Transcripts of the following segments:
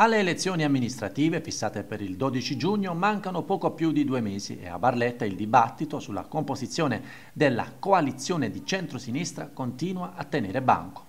Alle elezioni amministrative fissate per il 12 giugno mancano poco più di due mesi e a Barletta il dibattito sulla composizione della coalizione di centrosinistra continua a tenere banco.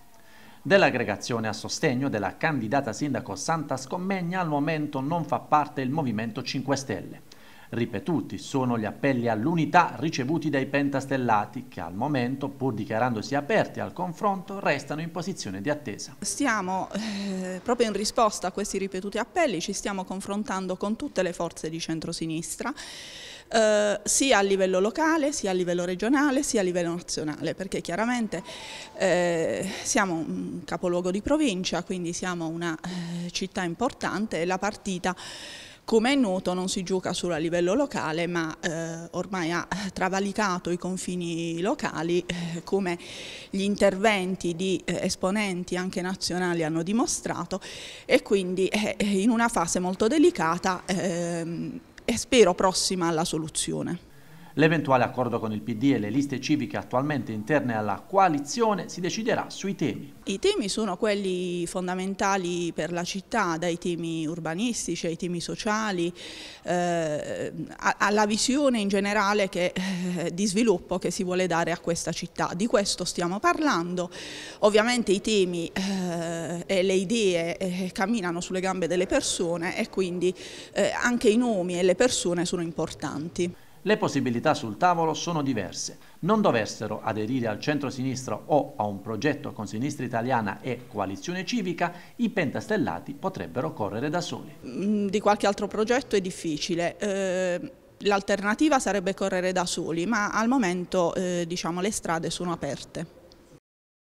Dell'aggregazione a sostegno della candidata sindaco Santa Scommegna al momento non fa parte il Movimento 5 Stelle ripetuti sono gli appelli all'unità ricevuti dai pentastellati che al momento, pur dichiarandosi aperti al confronto, restano in posizione di attesa. Stiamo, eh, proprio in risposta a questi ripetuti appelli, ci stiamo confrontando con tutte le forze di centrosinistra, eh, sia a livello locale, sia a livello regionale, sia a livello nazionale, perché chiaramente eh, siamo un capoluogo di provincia, quindi siamo una eh, città importante e la partita come è noto non si gioca solo a livello locale ma eh, ormai ha eh, travalicato i confini locali eh, come gli interventi di eh, esponenti anche nazionali hanno dimostrato e quindi è eh, eh, in una fase molto delicata ehm, e spero prossima alla soluzione. L'eventuale accordo con il PD e le liste civiche attualmente interne alla coalizione si deciderà sui temi. I temi sono quelli fondamentali per la città, dai temi urbanistici ai temi sociali, eh, alla visione in generale che, eh, di sviluppo che si vuole dare a questa città. Di questo stiamo parlando. Ovviamente i temi eh, e le idee eh, camminano sulle gambe delle persone e quindi eh, anche i nomi e le persone sono importanti. Le possibilità sul tavolo sono diverse. Non dovessero aderire al centro sinistro o a un progetto con Sinistra Italiana e Coalizione Civica, i pentastellati potrebbero correre da soli. Mm, di qualche altro progetto è difficile. Eh, l'alternativa sarebbe correre da soli, ma al momento eh, diciamo, le strade sono aperte.